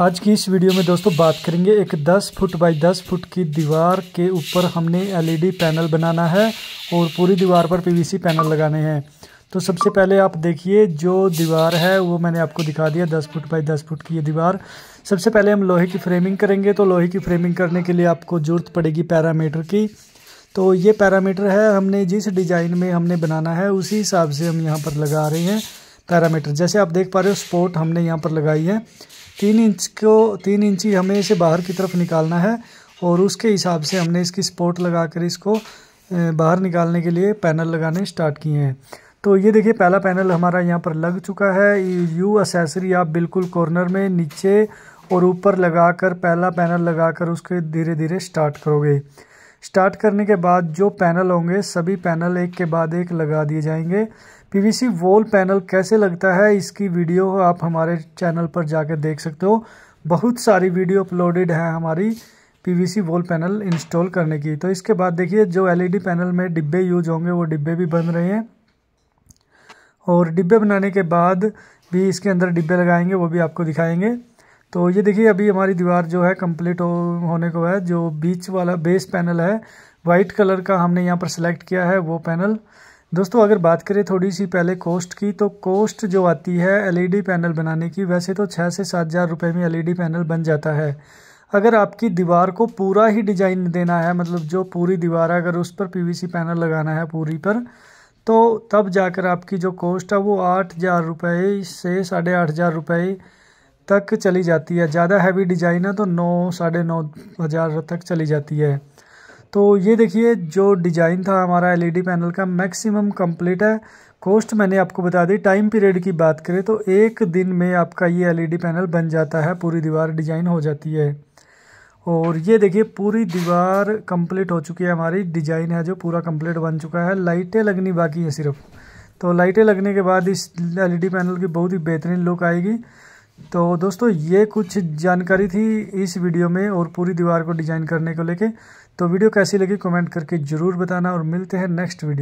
आज की इस वीडियो में दोस्तों बात करेंगे एक 10 फुट बाय 10 फुट की दीवार के ऊपर हमने एलईडी e पैनल बनाना है और पूरी दीवार पर पीवीसी पैनल लगाने हैं तो सबसे पहले आप देखिए जो दीवार है वो मैंने आपको दिखा दिया 10 फुट बाय 10 फुट की ये दीवार सबसे पहले हम लोहे की फ्रेमिंग करेंगे तो लोहे की फ्रेमिंग करने के लिए आपको ज़रूरत पड़ेगी पैरामीटर की तो ये पैरामीटर है हमने जिस डिज़ाइन में हमने बनाना है उसी हिसाब से हम यहाँ पर लगा रहे हैं पैरामीटर जैसे आप देख पा रहे हो स्पोर्ट हमने यहाँ पर लगाई है तीन इंच को तीन इंची हमें इसे बाहर की तरफ निकालना है और उसके हिसाब से हमने इसकी स्पोर्ट लगा कर इसको बाहर निकालने के लिए पैनल लगाने स्टार्ट किए हैं तो ये देखिए पहला पैनल हमारा यहाँ पर लग चुका है यू असेसरी आप बिल्कुल कॉर्नर में नीचे और ऊपर लगा कर पहला पैनल लगा कर उसके धीरे धीरे स्टार्ट करोगे स्टार्ट करने के बाद जो पैनल होंगे सभी पैनल एक के बाद एक लगा दिए जाएंगे पीवीसी वॉल पैनल कैसे लगता है इसकी वीडियो आप हमारे चैनल पर जाकर देख सकते हो बहुत सारी वीडियो अपलोडेड है हमारी पीवीसी वॉल पैनल इंस्टॉल करने की तो इसके बाद देखिए जो एलईडी पैनल में डिब्बे यूज होंगे वो डिब्बे भी बन रहे हैं और डिब्बे बनाने के बाद भी इसके अंदर डिब्बे लगाएंगे वो भी आपको दिखाएंगे तो ये देखिए अभी हमारी दीवार जो है कंप्लीट हो, होने को है जो बीच वाला बेस पैनल है वाइट कलर का हमने यहाँ पर सेलेक्ट किया है वो पैनल दोस्तों अगर बात करें थोड़ी सी पहले कॉस्ट की तो कॉस्ट जो आती है एलईडी पैनल e बनाने की वैसे तो छः से सात हज़ार रुपये में एलईडी पैनल e बन जाता है अगर आपकी दीवार को पूरा ही डिजाइन देना है मतलब जो पूरी दीवार है अगर उस पर पीवीसी पैनल लगाना है पूरी पर तो तब जाकर आपकी जो कॉस्ट है वो आठ हज़ार रुपये से साढ़े आठ हज़ार रुपये तक चली जाती है ज़्यादा हैवी डिजाइन है तो नौ साढ़े नौ हज़ार तक चली जाती है तो ये देखिए जो डिज़ाइन था हमारा एलईडी पैनल e का मैक्सिमम कंप्लीट है कॉस्ट मैंने आपको बता दी टाइम पीरियड की बात करें तो एक दिन में आपका ये एलईडी पैनल e बन जाता है पूरी दीवार डिज़ाइन हो जाती है और ये देखिए पूरी दीवार कंप्लीट हो चुकी है हमारी डिज़ाइन है जो पूरा कंप्लीट बन चुका है लाइटें लगनी बाकी हैं सिर्फ तो लाइटें लगने के बाद इस एलईडी पैनल e की बहुत ही बेहतरीन लुक आएगी तो दोस्तों ये कुछ जानकारी थी इस वीडियो में और पूरी दीवार को डिज़ाइन करने को लेके तो वीडियो कैसी लगी कमेंट करके ज़रूर बताना और मिलते हैं नेक्स्ट वीडियो